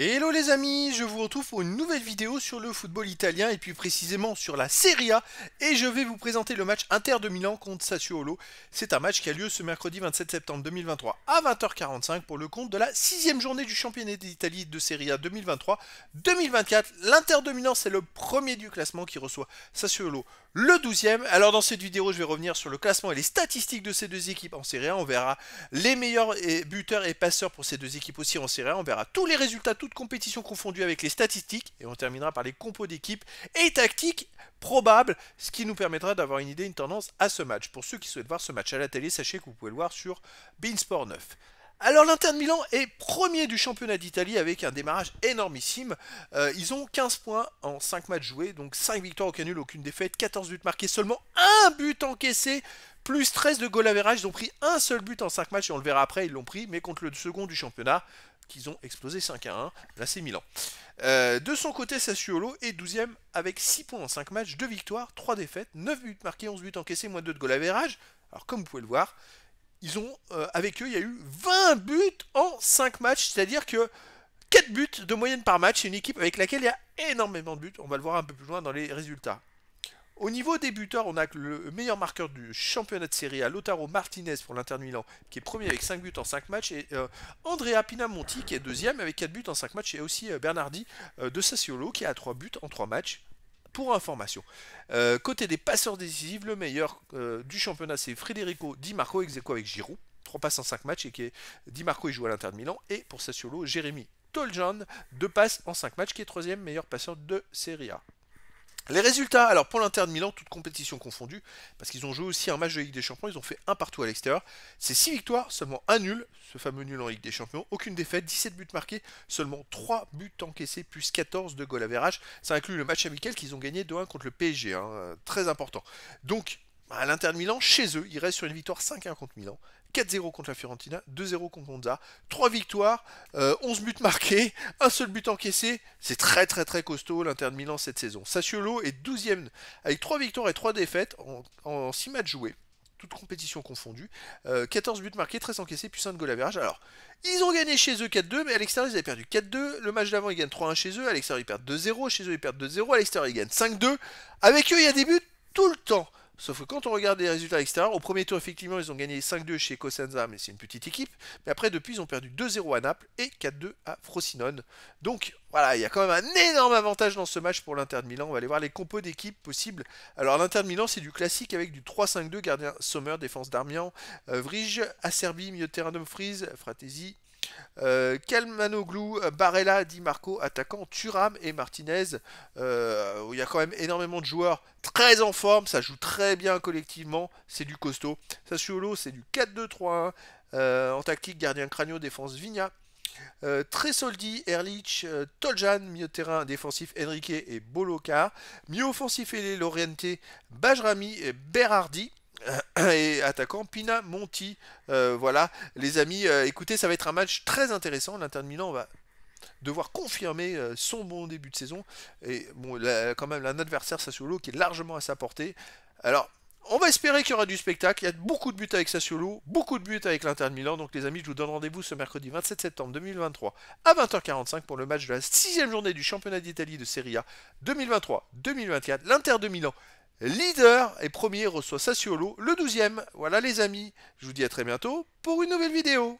Hello les amis, je vous retrouve pour une nouvelle vidéo sur le football italien et puis précisément sur la Serie A et je vais vous présenter le match Inter de Milan contre Sassuolo. C'est un match qui a lieu ce mercredi 27 septembre 2023 à 20h45 pour le compte de la sixième journée du championnat d'Italie de Serie A 2023-2024. L'Inter de Milan c'est le premier du classement qui reçoit Sassuolo le 12e. Alors dans cette vidéo je vais revenir sur le classement et les statistiques de ces deux équipes en Serie A. On verra les meilleurs buteurs et passeurs pour ces deux équipes aussi en Serie A. On verra tous les résultats, compétition confondue confondues avec les statistiques, et on terminera par les compos d'équipe et tactiques probables, ce qui nous permettra d'avoir une idée, une tendance à ce match. Pour ceux qui souhaitent voir ce match à l'atelier sachez que vous pouvez le voir sur Beansport 9. Alors l'Inter de Milan est premier du championnat d'Italie avec un démarrage énormissime. Euh, ils ont 15 points en 5 matchs joués, donc 5 victoires, aucun nul, aucune défaite, 14 buts marqués, seulement un but encaissé, plus 13 de goal average. Ils ont pris un seul but en 5 matchs et on le verra après, ils l'ont pris, mais contre le second du championnat qu'ils ont explosé 5 à 1. Là, c'est Milan. Euh, de son côté, Sassuolo est 12ème avec 6 points en 5 matchs, 2 victoires, 3 défaites, 9 buts marqués, 11 buts encaissés, moins 2 de goal à verrage. Alors, comme vous pouvez le voir, ils ont, euh, avec eux, il y a eu 20 buts en 5 matchs, c'est-à-dire que 4 buts de moyenne par match, c'est une équipe avec laquelle il y a énormément de buts. On va le voir un peu plus loin dans les résultats. Au niveau des buteurs, on a le meilleur marqueur du championnat de Serie A, Lotaro Martinez pour l'Inter Milan, qui est premier avec 5 buts en 5 matchs, et euh, Andrea Pinamonti, qui est deuxième avec 4 buts en 5 matchs, et aussi euh, Bernardi euh, de Sassuolo, qui a 3 buts en 3 matchs, pour information. côté des passeurs décisifs, le meilleur du championnat, c'est Federico Di Marco, ex avec Giroud, 3 passes en 5 matchs, et qui est, Di Marco, il joue à l'Inter Milan, et pour Sassuolo, Jérémy Toljan, 2 passes en 5 matchs, qui est troisième meilleur passeur de Serie A. Les résultats, alors pour l'Inter de Milan, toutes compétitions confondues, parce qu'ils ont joué aussi un match de Ligue des Champions, ils ont fait un partout à l'extérieur. C'est 6 victoires, seulement un nul, ce fameux nul en Ligue des Champions, aucune défaite, 17 buts marqués, seulement 3 buts encaissés, plus 14 de goal à Ça inclut le match amical qu'ils ont gagné 2-1 contre le PSG, hein, euh, très important. Donc bah, à l'Inter de Milan, chez eux, ils restent sur une victoire 5-1 contre Milan, 4-0 contre la Fiorentina, 2-0 contre Monza, 3 victoires, 11 euh, buts marqués, un seul but encaissé, c'est très très très costaud l'Inter de Milan cette saison. Sassuolo est 12ème avec 3 victoires et 3 défaites en, 6 matchs joués toutes compétitions confondues. 14 euh, buts marqués, 13 encaissés, puis 5 de goal verge Alors, ils ont gagné chez eux 4-2, mais à l'extérieur, ils avaient perdu 4-2. Le match d'avant, ils gagnent 3-1 chez eux. À l'extérieur, ils perdent 2-0. Chez eux, ils perdent 2-0. À l'extérieur, ils gagnent 5-2. Avec eux, il y a des buts tout le temps. Sauf que quand on regarde les résultats extérieurs, au premier tour, effectivement, ils ont gagné 5-2 chez Cosenza, mais c'est une petite équipe. Mais après, depuis, ils ont perdu 2-0 à Naples et 4-2 à Frosinone. Donc voilà, il y a quand même un énorme avantage dans ce match pour l'Inter de Milan. On va aller voir les compos d'équipe possibles. Alors l'Inter de Milan, c'est du classique avec du 3-5-2, gardien Sommer, défense d'Armian, euh, Vrij, Acerbi, milieu de terrain Dumfries, Fratesi, euh, Kalmanoglou, Barella, Di Marco, attaquant, Turam et Martinez. Euh, il y a quand même énormément de joueurs très en forme, ça joue très bien collectivement, c'est du costaud. Sassuolo, c'est du 4-2-3-1. Euh, en tactique, gardien Cragno, défense Vigna. très Tresoldi, Erlich, Toljan, milieu terrain défensif Enrique et Boloka, Mieux offensif et Loriente, Bajrami et Berardi, et attaquant Pina Monti. Euh, voilà, les amis, euh, écoutez, ça va être un match très intéressant. L'Inter de Milan va devoir confirmer euh, son bon début de saison. Et bon, quand même, un adversaire Sassuolo qui est largement à sa portée. Alors, on va espérer qu'il y aura du spectacle. Il y a beaucoup de buts avec Sassuolo, beaucoup de buts avec l'Inter de Milan. Donc, les amis, je vous donne rendez-vous ce mercredi 27 septembre 2023 à 20h45 pour le match de la sixième journée du championnat d'Italie de Serie A 2023-2024. L'Inter de Milan leader et premier reçoit Sassiolo, le 12 Voilà les amis, je vous dis à très bientôt pour une nouvelle vidéo.